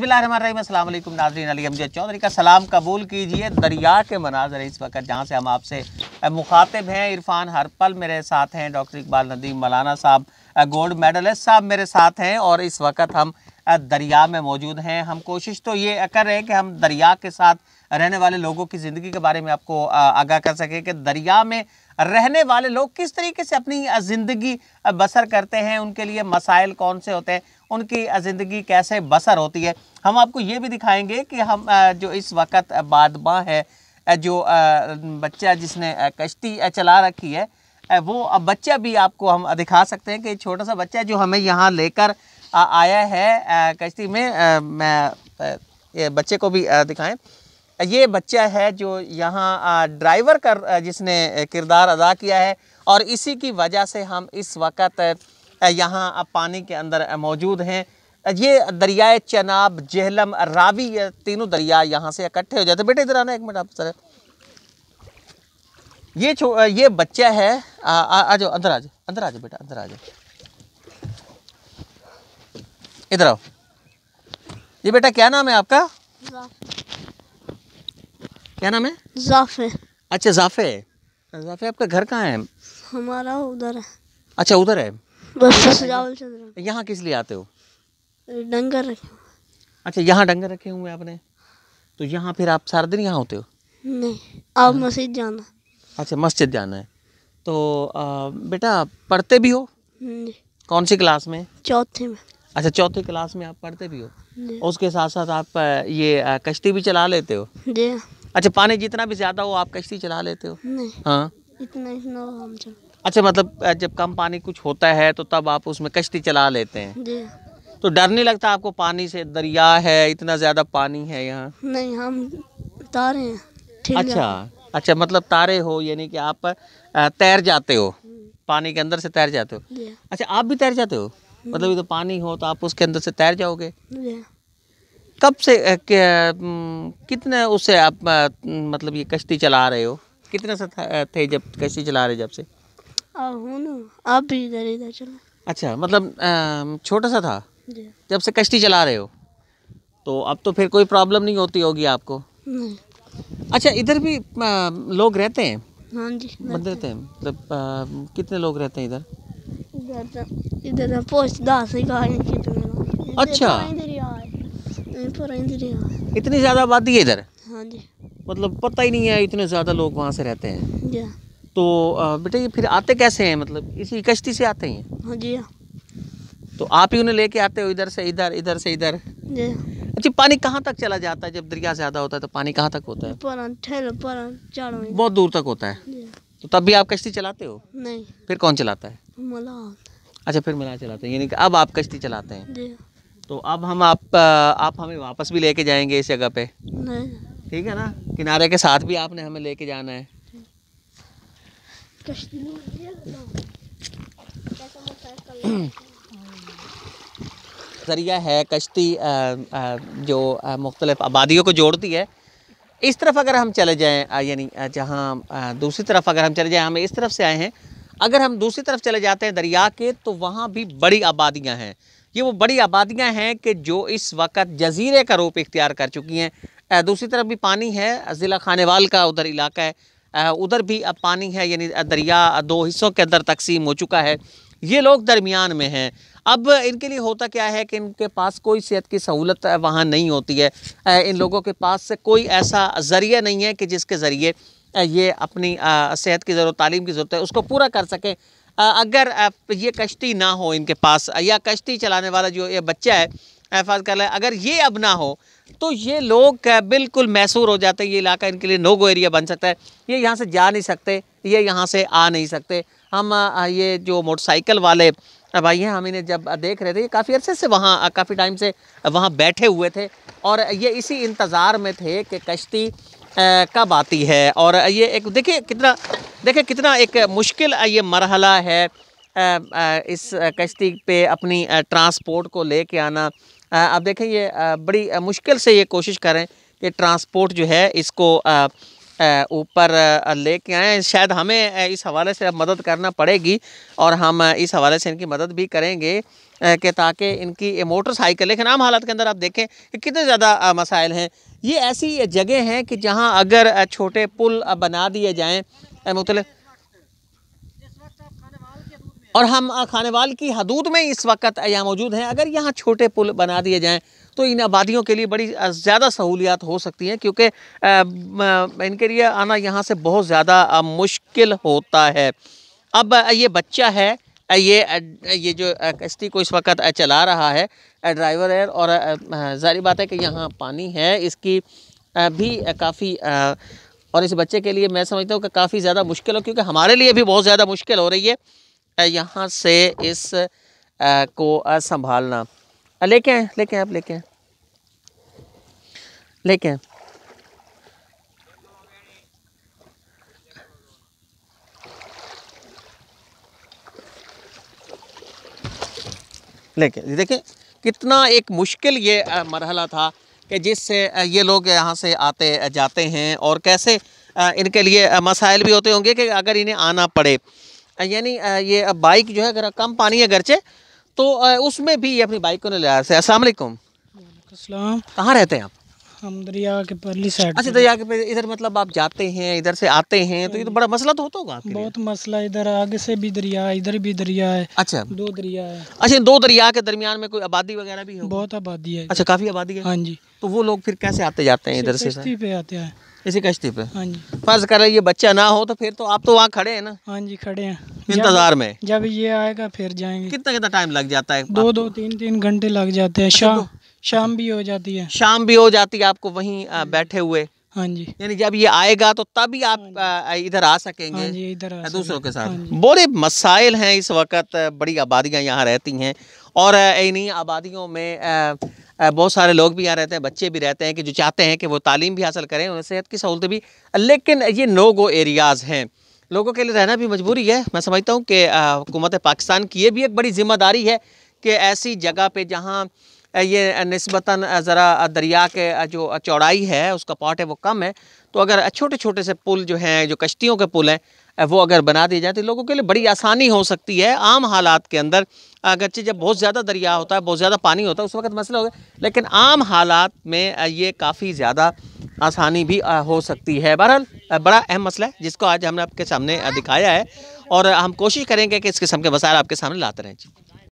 बसमिलकुम नाजरीन अली अमजद चौधरी का सलाम कबूल कीजिए दरिया के मनाजर इस वक्त जहाँ से हम आपसे मुखातिब हैं इरफान हर पल मेरे साथ हैं डॉक्टर इकबाल नदीम मौलाना साहब गोल्ड मेडलिस्ट साहब मेरे साथ हैं और इस वक्त हम दरिया में मौजूद हैं हम कोशिश तो ये कर रहे हैं कि हम दरिया के साथ रहने वाले लोगों की ज़िंदगी के बारे में आपको आगाह कर सकें कि दरिया में रहने वाले लोग किस तरीके से अपनी ज़िंदगी बसर करते हैं उनके लिए मसाइल कौन से होते हैं उनकी ज़िंदगी कैसे बसर होती है हम आपको ये भी दिखाएंगे कि हम जो इस वक्त बाद है जो बच्चा जिसने कश्ती चला रखी है वो बच्चा भी आपको हम दिखा सकते हैं कि छोटा सा बच्चा जो हमें यहाँ लेकर आया है कश्ती में मैं ये बच्चे को भी दिखाएं ये बच्चा है जो यहाँ ड्राइवर का जिसने किरदार अदा किया है और इसी की वजह से हम इस वक्त यहाँ पानी के अंदर मौजूद हैं ये दरियाए चनाब जहलम रावी ये तीनों दरिया यहाँ से इकट्ठे हो जाते हैं बेटे इधर आना एक मिनट आप सर ये छो ये बच्चा है आ जाओ अंदर आ जाओ अंदर आ जाओ बेटा अंदर आ जाओ इधर आओ ये बेटा क्या नाम है आपका क्या नाम है जाफे अच्छा जाफे जाफे आपका घर कहाँ है हमारा उधर है अच्छा उधर है यहाँ किस लिए आते हो डंगर रखे अच्छा यहाँ डंगर रखे हुए आपने तो यहाँ फिर आप सारा दिन यहाँ होते हो नहीं आप मस्जिद जाना अच्छा मस्जिद जाना है तो आ, बेटा पढ़ते भी हो कौन सी क्लास में चौथे में अच्छा चौथी क्लास में आप पढ़ते भी हो उसके साथ साथ आप ये कश्ती भी चला लेते हो अच्छा पानी जितना भी ज़्यादा हो आप कश्ती चला लेते हो हाँ? अच्छा मतलब जब कम पानी कुछ होता है तो तब आप उसमें कश्ती चला लेते हैं तो डर नहीं लगता आपको पानी से दरिया है इतना ज़्यादा पानी है यहाँ नहीं हम तारे हैं अच्छा अच्छा मतलब तारे हो यानी कि आप तैर जाते हो पानी के अंदर से तैर जाते हो अच्छा आप भी तैर जाते हो मतलब ये तो पानी हो तो आप उसके अंदर से तैर जाओगे कब से कितने उससे आप मतलब ये कश्ती चला रहे हो कितने से थे जब कश्ती चला रहे जब से आप भी इधर इधर चला अच्छा मतलब छोटा सा था जब से कश्ती चला रहे हो तो अब तो फिर कोई प्रॉब्लम नहीं होती होगी आपको अच्छा इधर भी लोग रहते हैं हाँ जी रहते हैं मतलब कितने लोग रहते हैं इधर इधर इधर की अच्छा इतनी ज़्यादा आबादी है इधर हाँ जी मतलब पता ही नहीं है इतने ज़्यादा लोग वहाँ से रहते हैं तो बेटा ये फिर आते कैसे हैं मतलब इसी कश्ती से आते हैं हाँ जी तो आप ही उन्हें लेके आते हो इधर से इधर इधर से इधर अच्छा पानी कहाँ तक चला जाता है जब दरिया ज़्यादा होता है तो पानी कहाँ तक होता है बहुत दूर तक होता है तो तब भी आप कश्ती चलाते हो नहीं फिर कौन चलाता है मलाह अच्छा फिर मलाह चलाते हैं यानी कि अब आप कश्ती चलाते हैं तो अब हम आप आप हमें वापस भी लेके जाएंगे इस जगह पे नहीं ठीक है ना किनारे के साथ भी आपने हमें लेके जाना है ज़रिया है कश्ती जो मुख्तलिफ आबादियों को जोड़ती है इस तरफ अगर हम चले जाएँ यानी जहाँ दूसरी तरफ अगर हम चले जाएँ हम इस तरफ से आए हैं अगर हम दूसरी तरफ चले जाते हैं दरिया के तो वहाँ भी बड़ी आबादियाँ हैं ये वो बड़ी आबादियाँ हैं कि जो इस वक्त जजीरे का रूप इख्तियार कर चुकी हैं दूसरी तरफ भी पानी है ज़िला खानेवाल का उधर इलाका है उधर भी अब पानी है यानी दरिया दो हिस्सों के अंदर तकसीम हो चुका है ये लोग दरमियान में हैं अब इनके लिए होता क्या है कि इनके पास कोई सेहत की सहूलत वहाँ नहीं होती है इन लोगों के पास कोई ऐसा ज़रिया नहीं है कि जिसके ज़रिए ये अपनी सेहत की ज़रूरत तालीम की ज़रूरत है उसको पूरा कर सकें अगर ये कश्ती ना हो इनके पास या कश्ती चलाने वाला जो ये बच्चा है एहफाज कर ले अगर ये अब ना हो तो ये लोग बिल्कुल मैसूर हो जाते हैं ये इलाका इनके लिए नो गो एरिया बन सकता है ये यहाँ से जा नहीं सकते ये यहाँ से आ नहीं सकते हम ये जो मोटरसाइकिल वाले अब आइए हम इन्हें जब देख रहे थे ये काफ़ी अरसे से वहाँ काफ़ी टाइम से वहाँ बैठे हुए थे और ये इसी इंतज़ार में थे कि कश्ती कब आती है और ये एक देखिए कितना देखिए कितना एक मुश्किल ये मरहला है इस कश्ती पे अपनी ट्रांसपोर्ट को ले के आना अब देखें ये बड़ी मुश्किल से ये कोशिश करें कि ट्रांसपोर्ट जो है इसको ऊपर लेके आए शायद हमें इस हवाले से अब मदद करना पड़ेगी और हम इस हवाले से इनकी मदद भी करेंगे कि ताकि इनकी मोटरसाइकिल लेकिन आम हालात के अंदर आप देखें कि कितने ज़्यादा मसाइल हैं ये ऐसी जगह हैं कि जहाँ अगर छोटे पुल बना दिए जाएँ मुख्तल और हम खाने वाल की हदूद में इस वक्त यहाँ मौजूद हैं अगर यहाँ छोटे पुल बना दिए जाएँ तो इन आबादियों के लिए बड़ी ज़्यादा सहूलियात हो सकती हैं क्योंकि इनके लिए आना यहाँ से बहुत ज़्यादा मुश्किल होता है अब ये बच्चा है ये ये जो कश्ती को इस वक्त चला रहा है ड्राइवर है और जारी बात है कि यहाँ पानी है इसकी भी काफ़ी और इस बच्चे के लिए मैं समझता हूँ कि काफ़ी ज़्यादा मुश्किल हो क्योंकि हमारे लिए भी बहुत ज़्यादा मुश्किल हो रही है यहाँ से इस को संभालना लेके आए लेके आप लेके आए लेके आए लेके देखें कितना एक मुश्किल ये मरहला था कि जिससे ये लोग यहाँ से आते जाते हैं और कैसे इनके लिए मसाइल भी होते होंगे कि अगर इन्हें आना पड़े यानी ये बाइक जो है अगर कम पानी है अगरचे तो उसमें भी अपनी बाइक को ले आया थे कहाँ रहते हैं आप हम दरिया के परली साइड अच्छा दरिया के इधर मतलब आप जाते हैं इधर से आते हैं तो ये तो बड़ा मसला तो होता होगा बहुत मसला इधर आगे से भी दरिया है इधर भी दरिया है अच्छा दो दरिया है अच्छा दो दरिया के दरमियान में कोई आबादी वगैरह भी है बहुत आबादी है अच्छा काफी आबादी है हाँ जी तो वो लोग फिर कैसे आते जाते हैं इधर से कश्ती पे आते हैं इसी कश्ती पे हाँ जी फर्ज कर ये बच्चा ना हो तो फिर तो आप तो वहाँ खड़े हैं ना हाँ जी खड़े हैं इंतजार में जब ये आएगा फिर जाएंगे कितना कितना टाइम लग जाता है दो दो तीन तीन घंटे लग जाते हैं अच्छा, शाम शाम भी हो जाती है शाम भी हो जाती है आपको वहीं हाँ बैठे हुए हाँ जी यानी जब ये आएगा तो तभी आप हाँ इधर आ सकेंगे हाँ जी इधर आ दूसरों के साथ हाँ बड़े मसाइल हैं इस वक्त बड़ी आबादियाँ यहाँ रहती हैं और इन्हीं आबादियों में बहुत सारे लोग भी यहाँ रहते हैं बच्चे भी रहते हैं कि जो चाहते हैं कि वो तालीम भी हासिल करें उन्हें सेहत की सहूलतें भी लेकिन ये नो गो एरियाज़ हैं लोगों के लिए रहना भी मजबूरी है मैं समझता हूँ कि हुकूमत पाकिस्तान की ये भी एक बड़ी जिम्मेदारी है कि ऐसी जगह पर जहाँ ये नस्बता ज़रा दरिया के जो चौड़ाई है उसका पॉट है वो कम है तो अगर छोटे छोटे से पुल जो हैं जो कश्तियों के पुल हैं वो अगर बना दिए जाए तो लोगों के लिए बड़ी आसानी हो सकती है आम हालात के अंदर अगरचे जब बहुत ज़्यादा दरिया होता है बहुत ज़्यादा पानी होता है उस वक्त मसला होगा लेकिन आम हालात में ये काफ़ी ज़्यादा आसानी भी हो सकती है बहरहाल बड़ा अहम मसला है जिसको आज हमने आपके सामने दिखाया है और हम कोशिश करेंगे कि इस किस्म के मसाइल आपके सामने लाते रहें जी